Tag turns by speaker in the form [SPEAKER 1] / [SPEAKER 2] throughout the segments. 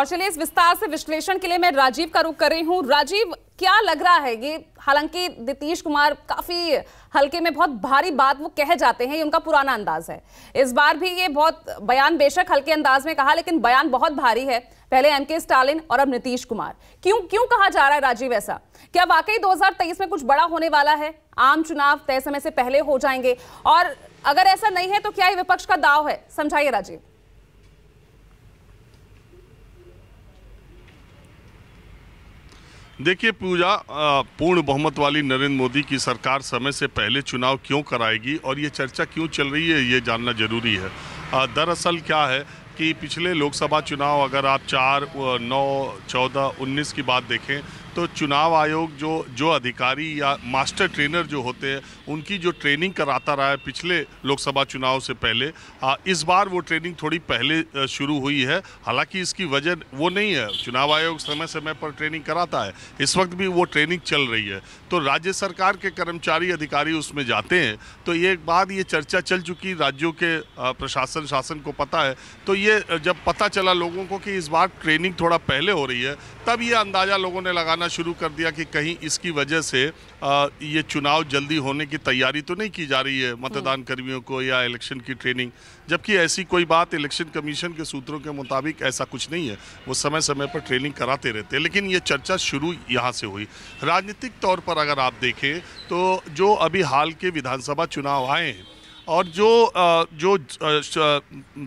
[SPEAKER 1] और चलिए इस विस्तार से विश्लेषण के लिए मैं राजीव का रुख कर रही हूँ राजीव क्या लग रहा है ये हालांकि नीतीश कुमार काफी हल्के में बहुत भारी बात वो कह जाते हैं ये उनका पुराना अंदाज है इस बार भी ये बहुत बयान बेशक हल्के अंदाज में कहा लेकिन बयान बहुत भारी है पहले एम के स्टालिन और अब नीतीश कुमार क्यों क्यों कहा जा रहा है राजीव ऐसा क्या वाकई दो में कुछ बड़ा होने वाला है आम चुनाव तय समय से पहले हो जाएंगे और अगर ऐसा नहीं है तो क्या ये विपक्ष का दाव है समझाइए राजीव देखिए पूजा पूर्ण बहुमत वाली नरेंद्र मोदी की सरकार समय से पहले चुनाव क्यों कराएगी और ये चर्चा क्यों चल रही है ये जानना जरूरी है दरअसल क्या है कि पिछले लोकसभा चुनाव अगर आप चार नौ चौदह उन्नीस की बात देखें तो चुनाव आयोग जो जो अधिकारी या मास्टर ट्रेनर जो होते हैं उनकी जो ट्रेनिंग कराता रहा है पिछले लोकसभा चुनाव से पहले आ, इस बार वो ट्रेनिंग थोड़ी पहले शुरू हुई है हालांकि इसकी वजह वो नहीं है चुनाव आयोग समय समय पर ट्रेनिंग कराता है इस वक्त भी वो ट्रेनिंग चल रही है तो राज्य सरकार के कर्मचारी अधिकारी उसमें जाते हैं तो ये एक बात ये चर्चा चल चुकी राज्यों के प्रशासन शासन को पता है तो ये जब पता चला लोगों को कि इस बार ट्रेनिंग थोड़ा पहले हो रही है तब ये अंदाज़ा लोगों ने लगाना करना शुरू कर दिया कि कहीं इसकी वजह से ये चुनाव जल्दी होने की तैयारी तो नहीं की जा रही है मतदान कर्मियों को या इलेक्शन की ट्रेनिंग जबकि ऐसी कोई बात इलेक्शन कमीशन के सूत्रों के मुताबिक ऐसा कुछ नहीं है वो समय समय पर ट्रेनिंग कराते रहते हैं लेकिन ये चर्चा शुरू यहाँ से हुई राजनीतिक तौर पर अगर आप देखें तो जो अभी हाल के विधानसभा चुनाव आए हैं और जो जो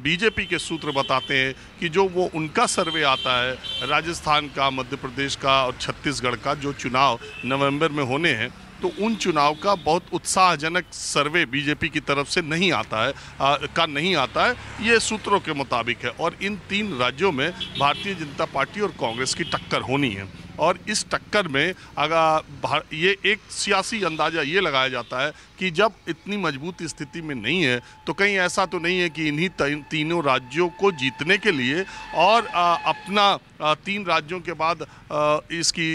[SPEAKER 1] बीजेपी के सूत्र बताते हैं कि जो वो उनका सर्वे आता है राजस्थान का मध्य प्रदेश का और छत्तीसगढ़ का जो चुनाव नवंबर में होने हैं तो उन चुनाव का बहुत उत्साहजनक सर्वे बीजेपी की तरफ से नहीं आता है आ, का नहीं आता है ये सूत्रों के मुताबिक है और इन तीन राज्यों में भारतीय जनता पार्टी और कांग्रेस की टक्कर होनी है और इस टक्कर में अगर ये एक सियासी अंदाज़ा ये लगाया जाता है कि जब इतनी मजबूत स्थिति में नहीं है तो कहीं ऐसा तो नहीं है कि इन्हीं तीनों राज्यों को जीतने के लिए और अपना तीन राज्यों के बाद इसकी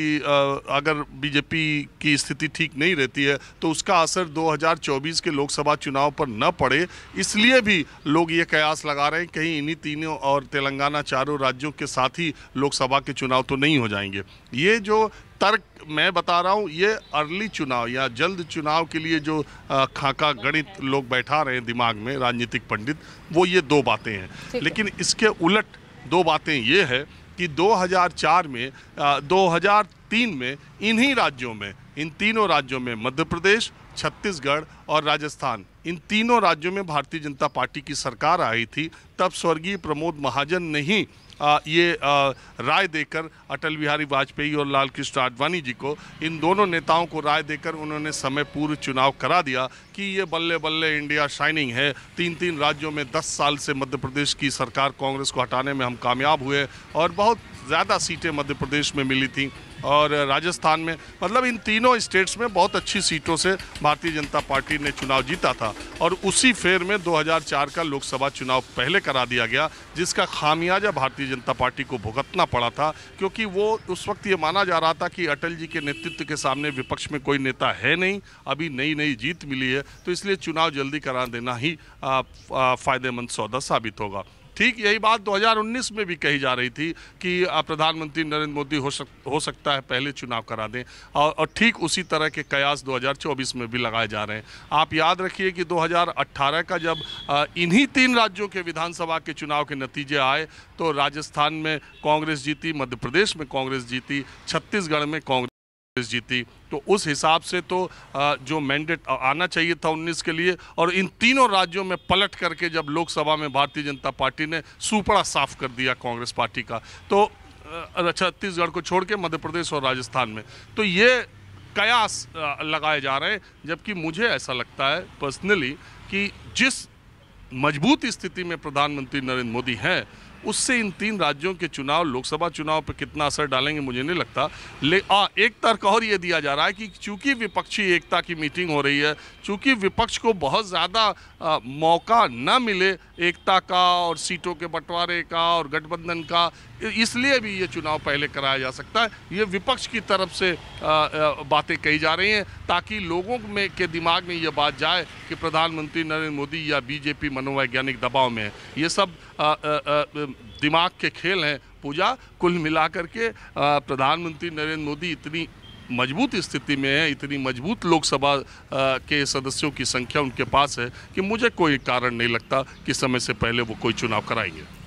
[SPEAKER 1] अगर बीजेपी की स्थिति ठीक नहीं रहती है तो उसका असर 2024 के लोकसभा चुनाव पर न पड़े इसलिए भी लोग ये कयास लगा रहे हैं कहीं इन्हीं तीनों और तेलंगाना चारों राज्यों के साथ ही लोकसभा के चुनाव तो नहीं हो जाएंगे ये जो तर्क मैं बता रहा हूँ ये अर्ली चुनाव या जल्द चुनाव के लिए जो खाका गणित लोग बैठा रहे हैं दिमाग में राजनीतिक पंडित वो ये दो बातें हैं लेकिन इसके उलट दो बातें ये है कि 2004 में आ, 2003 में इन्हीं राज्यों में इन तीनों राज्यों में मध्य प्रदेश छत्तीसगढ़ और राजस्थान इन तीनों राज्यों में भारतीय जनता पार्टी की सरकार आई थी तब स्वर्गीय प्रमोद महाजन ने ही ये राय देकर अटल बिहारी वाजपेयी और लाल कृष्ण आडवाणी जी को इन दोनों नेताओं को राय देकर उन्होंने समय पूर्व चुनाव करा दिया कि ये बल्ले बल्ले इंडिया शाइनिंग है तीन तीन राज्यों में दस साल से मध्य प्रदेश की सरकार कांग्रेस को हटाने में हम कामयाब हुए और बहुत ज़्यादा सीटें मध्य प्रदेश में मिली थी और राजस्थान में मतलब इन तीनों स्टेट्स में बहुत अच्छी सीटों से भारतीय जनता पार्टी ने चुनाव जीता था और उसी फेर में 2004 का लोकसभा चुनाव पहले करा दिया गया जिसका खामियाजा भारतीय जनता पार्टी को भुगतना पड़ा था क्योंकि वो उस वक्त ये माना जा रहा था कि अटल जी के नेतृत्व के सामने विपक्ष में कोई नेता है नहीं अभी नई नई जीत मिली है तो इसलिए चुनाव जल्दी करा देना ही फ़ायदेमंद सौदा साबित होगा ठीक यही बात 2019 में भी कही जा रही थी कि प्रधानमंत्री नरेंद्र मोदी हो सक हो सकता है पहले चुनाव करा दें और, ठीक उसी तरह के कयास 2024 में भी लगाए जा रहे हैं आप याद रखिए कि 2018 का जब इन्हीं तीन राज्यों के विधानसभा के चुनाव के नतीजे आए तो राजस्थान में कांग्रेस जीती मध्य प्रदेश में कांग्रेस जीती छत्तीसगढ़ में कांग्रेस जीती तो उस हिसाब से तो जो मैंडेट आना चाहिए था 19 के लिए और इन तीनों राज्यों में पलट करके जब लोकसभा में भारतीय जनता पार्टी ने सुपड़ा साफ कर दिया कांग्रेस पार्टी का तो अच्छा, छत्तीसगढ़ को छोड़ के मध्य प्रदेश और राजस्थान में तो ये कयास लगाए जा रहे हैं जबकि मुझे ऐसा लगता है पर्सनली कि जिस मजबूत स्थिति में प्रधानमंत्री नरेंद्र मोदी हैं उससे इन तीन राज्यों के चुनाव लोकसभा चुनाव पर कितना असर डालेंगे मुझे नहीं लगता ले आ, एक तर्क और ये दिया जा रहा है कि चूंकि विपक्षी एकता की मीटिंग हो रही है चूंकि विपक्ष को बहुत ज़्यादा मौका न मिले एकता का और सीटों के बंटवारे का और गठबंधन का इसलिए भी ये चुनाव पहले कराया जा सकता है ये विपक्ष की तरफ से बातें कही जा रही हैं ताकि लोगों में के दिमाग में ये बात जाए कि प्रधानमंत्री नरेंद्र मोदी या बीजेपी मनोवैज्ञानिक दबाव में है ये सब आ, आ, आ, दिमाग के खेल हैं पूजा कुल मिलाकर के प्रधानमंत्री नरेंद्र मोदी इतनी मजबूत स्थिति में है इतनी मजबूत लोकसभा के सदस्यों की संख्या उनके पास है कि मुझे कोई कारण नहीं लगता कि समय से पहले वो कोई चुनाव कराएंगे